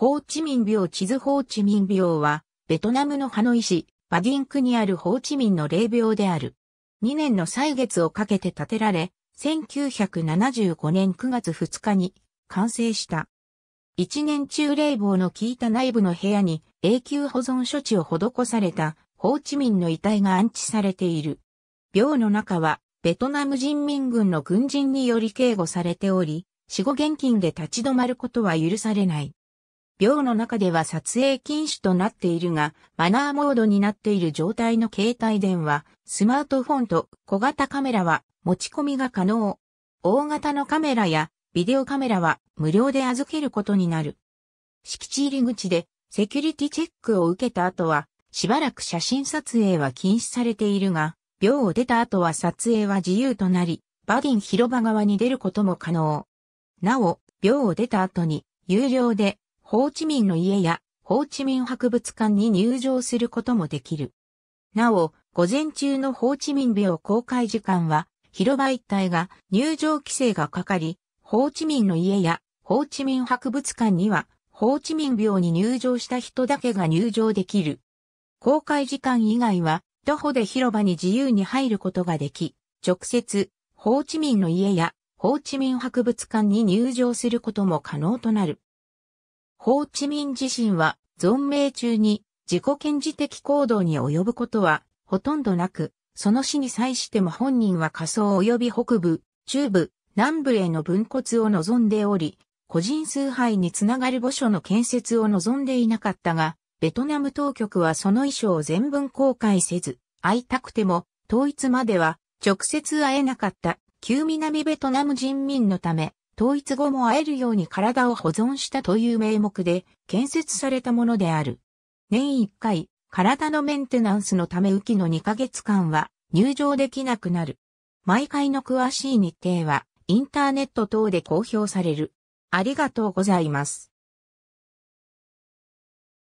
ホーチミン病地図ホーチミン病は、ベトナムのハノイ市、バディンクにあるホーチミンの霊廟である。2年の歳月をかけて建てられ、1975年9月2日に完成した。1年中冷房の効いた内部の部屋に永久保存処置を施されたホーチミンの遺体が安置されている。病の中はベトナム人民軍の軍人により警護されており、死後現金で立ち止まることは許されない。秒の中では撮影禁止となっているが、マナーモードになっている状態の携帯電話、スマートフォンと小型カメラは持ち込みが可能。大型のカメラやビデオカメラは無料で預けることになる。敷地入り口でセキュリティチェックを受けた後は、しばらく写真撮影は禁止されているが、秒を出た後は撮影は自由となり、バディン広場側に出ることも可能。なお、秒を出た後に、有料でホーチミンの家やホーチミン博物館に入場することもできる。なお、午前中のホーチミン病公開時間は、広場一帯が入場規制がかかり、ホーチミンの家やホーチミン博物館には、ホーチミン病に入場した人だけが入場できる。公開時間以外は、徒歩で広場に自由に入ることができ、直接、ホーチミンの家やホーチミン博物館に入場することも可能となる。ホーチミン自身は、存命中に自己顕示的行動に及ぶことは、ほとんどなく、その死に際しても本人は仮想及び北部、中部、南部への分骨を望んでおり、個人崇拝につながる墓所の建設を望んでいなかったが、ベトナム当局はその遺書を全文公開せず、会いたくても、統一までは直接会えなかった旧南ベトナム人民のため、統一後も会えるように体を保存したという名目で建設されたものである。年1回、体のメンテナンスのため雨季の2ヶ月間は入場できなくなる。毎回の詳しい日程はインターネット等で公表される。ありがとうございます。